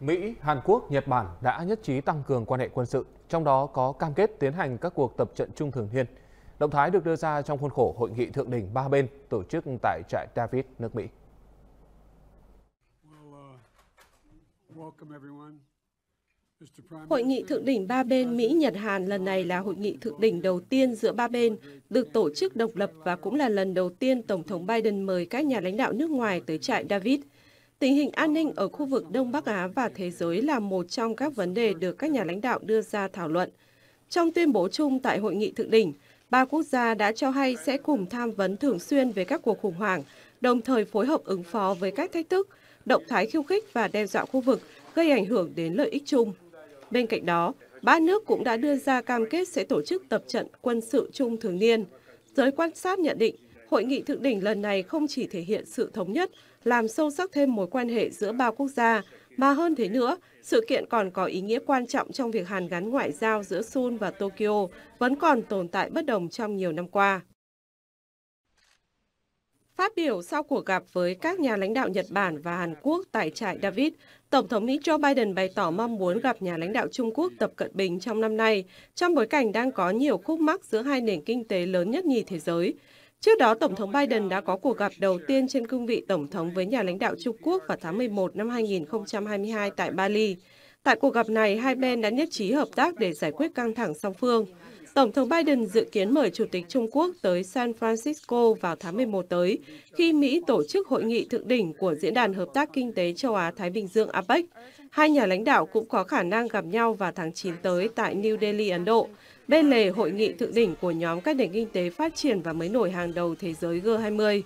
Mỹ, Hàn Quốc, Nhật Bản đã nhất trí tăng cường quan hệ quân sự, trong đó có cam kết tiến hành các cuộc tập trận chung thường niên. Động thái được đưa ra trong khuôn khổ hội nghị thượng đỉnh ba bên tổ chức tại trại David, nước Mỹ. Hội nghị thượng đỉnh ba bên Mỹ-Nhật Hàn lần này là hội nghị thượng đỉnh đầu tiên giữa ba bên được tổ chức độc lập và cũng là lần đầu tiên Tổng thống Biden mời các nhà lãnh đạo nước ngoài tới trại David – Tình hình an ninh ở khu vực Đông Bắc Á và thế giới là một trong các vấn đề được các nhà lãnh đạo đưa ra thảo luận. Trong tuyên bố chung tại hội nghị thượng đỉnh, ba quốc gia đã cho hay sẽ cùng tham vấn thường xuyên về các cuộc khủng hoảng, đồng thời phối hợp ứng phó với các thách thức, động thái khiêu khích và đe dọa khu vực gây ảnh hưởng đến lợi ích chung. Bên cạnh đó, ba nước cũng đã đưa ra cam kết sẽ tổ chức tập trận quân sự chung thường niên. Giới quan sát nhận định, hội nghị thượng đỉnh lần này không chỉ thể hiện sự thống nhất, làm sâu sắc thêm mối quan hệ giữa ba quốc gia, mà hơn thế nữa, sự kiện còn có ý nghĩa quan trọng trong việc hàn gắn ngoại giao giữa Seoul và Tokyo vẫn còn tồn tại bất đồng trong nhiều năm qua. Phát biểu sau cuộc gặp với các nhà lãnh đạo Nhật Bản và Hàn Quốc tại trại David, Tổng thống Mỹ Joe Biden bày tỏ mong muốn gặp nhà lãnh đạo Trung Quốc Tập Cận Bình trong năm nay, trong bối cảnh đang có nhiều khúc mắc giữa hai nền kinh tế lớn nhất nhì thế giới. Trước đó, Tổng thống Biden đã có cuộc gặp đầu tiên trên cương vị Tổng thống với nhà lãnh đạo Trung Quốc vào tháng 11 năm 2022 tại Bali. Tại cuộc gặp này, hai bên đã nhất trí hợp tác để giải quyết căng thẳng song phương, Tổng thống Biden dự kiến mời Chủ tịch Trung Quốc tới San Francisco vào tháng 11 tới, khi Mỹ tổ chức hội nghị thượng đỉnh của Diễn đàn Hợp tác Kinh tế Châu Á-Thái Bình Dương APEC. Hai nhà lãnh đạo cũng có khả năng gặp nhau vào tháng 9 tới tại New Delhi, Ấn Độ, bên lề hội nghị thượng đỉnh của nhóm các nền kinh tế phát triển và mới nổi hàng đầu thế giới G20.